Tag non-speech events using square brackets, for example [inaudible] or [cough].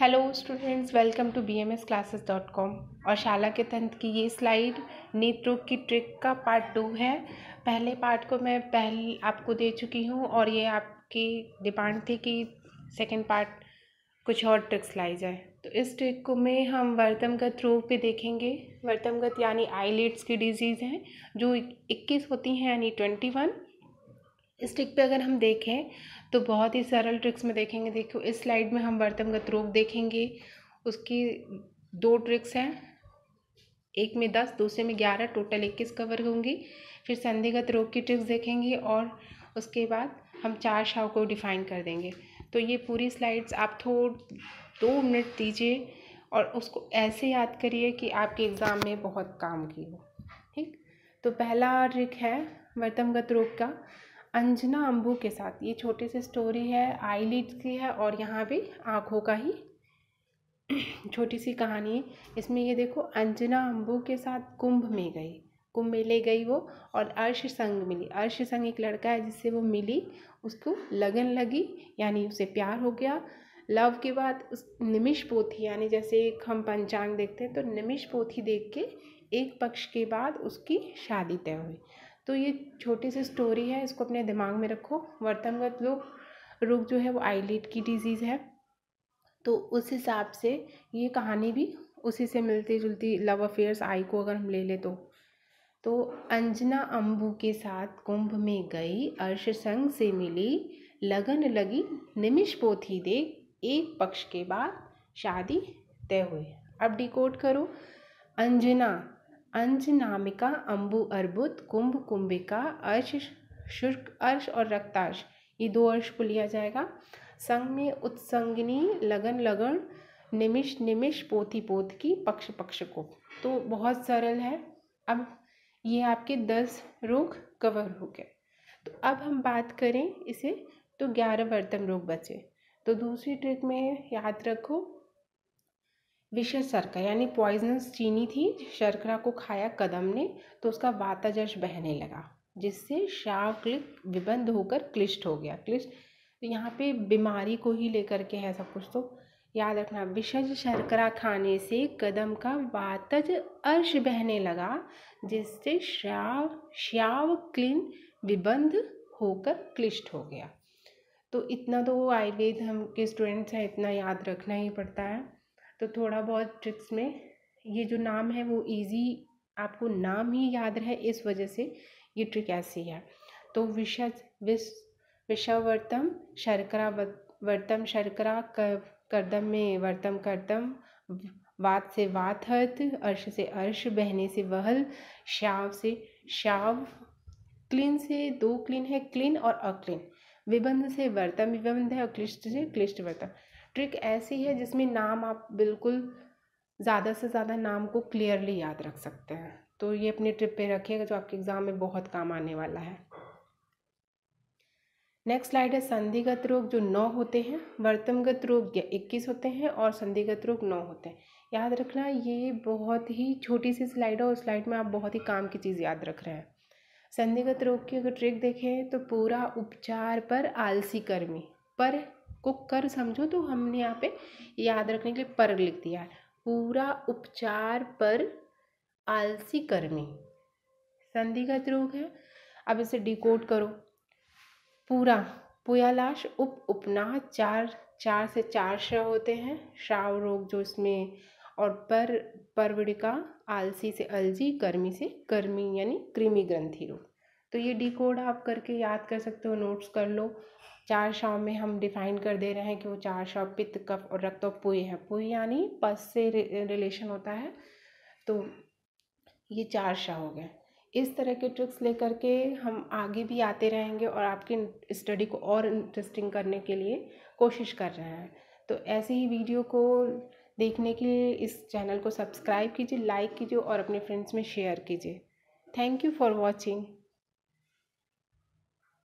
hello students welcome to B M S classes dot com और शाला के तंत्र की ये स्लाइड नेत्रों की ट्रिक का पार्ट टू है पहले पार्ट को मैं पहले आपको दे चुकी हूँ और ये आपकी डिमांड थी कि सेकंड पार्ट कुछ और ट्रिक्स लाई जाए तो इस ट्रिक को में हम वर्तमगत रूप पे देखेंगे वर्तमगत यानी आईलेट्स की डिजीज़ हैं जो इक्कीस होती हैं यानी ट्वेंटी वन इस ट्रिक पे अगर हम देखें तो बहुत ही सरल ट्रिक्स में देखेंगे देखो इस स्लाइड में हम वर्तमगत रोग देखेंगे उसकी दो ट्रिक्स हैं एक में दस दूसरे में ग्यारह टोटल इक्कीस कवर होंगी फिर संधिगत रोग की ट्रिक्स देखेंगे और उसके बाद हम चार शाव को डिफाइन कर देंगे तो ये पूरी स्लाइड्स आप थोड़ दो मिनट दीजिए और उसको ऐसे याद करिए कि आपके एग्ज़ाम में बहुत काम की हो ठीक तो पहला ट्रिक है वर्तमगत रोग का अंजना अम्बू के साथ ये छोटी सी स्टोरी है आईलिड्स की है और यहाँ भी आँखों का ही [clears throat] छोटी सी कहानी है इसमें ये देखो अंजना अम्बू के साथ कुंभ में गई कुंभ में ले गई वो और अर्श संग मिली अर्श संग एक लड़का है जिससे वो मिली उसको लगन लगी यानी उसे प्यार हो गया लव के बाद उस निमिष पोथी यानी जैसे एक हम पंचांग देखते हैं तो निमिष पोथी देख के एक पक्ष के बाद उसकी शादी तय हुई तो ये छोटी सी स्टोरी है इसको अपने दिमाग में रखो वर्तमगत लोग रोग जो है वो आईलेट की डिजीज़ है तो उस हिसाब से ये कहानी भी उसी से मिलती जुलती लव अफेयर्स आई को अगर हम ले लें तो तो अंजना अम्बू के साथ कुंभ में गई अर्श संग से मिली लगन लगी निमिष पोथी दे एक पक्ष के बाद शादी तय हुई अब डिकोड करो अंजना अंजनामिका अम्बु अर्बुद कुंभ कुंभिका अर्श शुर्क अर्श और रक्ताश ये दो अर्श को लिया जाएगा संग में उत्संगनी लगन लगन निमिष निमिष पोथी पोथ की पक्ष पक्ष को तो बहुत सरल है अब ये आपके दस रोग कवर हो गए तो अब हम बात करें इसे तो ग्यारह बर्तन रोग बचे तो दूसरी ट्रिक में याद रखो विषय शर्करा यानी पॉइजनस चीनी थी शर्करा को खाया कदम ने तो उसका वाताजश बहने लगा जिससे शावक्लिक विबंध होकर क्लिष्ट हो गया क्लिष्ट तो यहाँ पे बीमारी को ही लेकर के है सब कुछ तो याद रखना विषज शर्करा खाने से कदम का वातज अर्श बहने लगा जिससे श्याव श्याव क्लिन विबंध होकर क्लिष्ट हो गया तो इतना तो आयुर्वेद हम के स्टूडेंट्स हैं इतना याद रखना ही पड़ता है तो थोड़ा बहुत ट्रिक्स में ये जो नाम है वो ईजी आपको नाम ही याद रहे इस वजह से ये ट्रिक ऐसी है तो विष विश विषावर्तम शर्करा वर्तम शर्करा करदम में वर्तम करदम वात से वात अर्श से अर्श बहने से वहल शाव से शाव क्लीन से दो क्लीन है क्लीन और अक्लीन विबंध से वर्तम विबंध है और क्लिष्ट से क्लिष्ट वर्तम ट्रिक ऐसी है जिसमें नाम आप बिल्कुल ज़्यादा से ज़्यादा नाम को क्लियरली याद रख सकते हैं तो ये अपनी ट्रिप पे रखिएगा जो आपके एग्ज़ाम में बहुत काम आने वाला है नेक्स्ट स्लाइड है संधिगत रोग जो नौ होते हैं वर्तमगत रोग इक्कीस होते हैं और संधिगत रोग नौ होते हैं याद रखना ये बहुत ही छोटी सी स्लाइड है और स्लाइड में आप बहुत ही काम की चीज़ याद रख रहे हैं संधिगत रोग की अगर ट्रिक देखें तो पूरा उपचार पर आलसी कर्मी पर को कर समझो तो हमने यहाँ पे याद रखने के लिए पर लिख दिया है पूरा उपचार पर आलसी कर्मी संधिगत रोग है अब इसे डिकोड करो पूरा पुयालाश उप उपना चार चार से चार श होते हैं श्राव रोग जो इसमें और पर परविड़िका आलसी से अलजी कर्मी से कर्मी यानी कृमि ग्रंथि रोग तो ये डी कोड आप करके याद कर सकते हो नोट्स कर लो चार शव में हम डिफाइन कर दे रहे हैं कि वो चार शव पित्त कफ और रक्त और पुय है पुई यानी पस से रिलेशन होता है तो ये चार शाह हो गए इस तरह के ट्रिक्स लेकर के हम आगे भी आते रहेंगे और आपकी स्टडी को और इंटरेस्टिंग करने के लिए कोशिश कर रहे हैं तो ऐसे ही वीडियो को देखने के लिए इस चैनल को सब्सक्राइब कीजिए लाइक कीजिए और अपने फ्रेंड्स में शेयर कीजिए थैंक यू फॉर वॉचिंग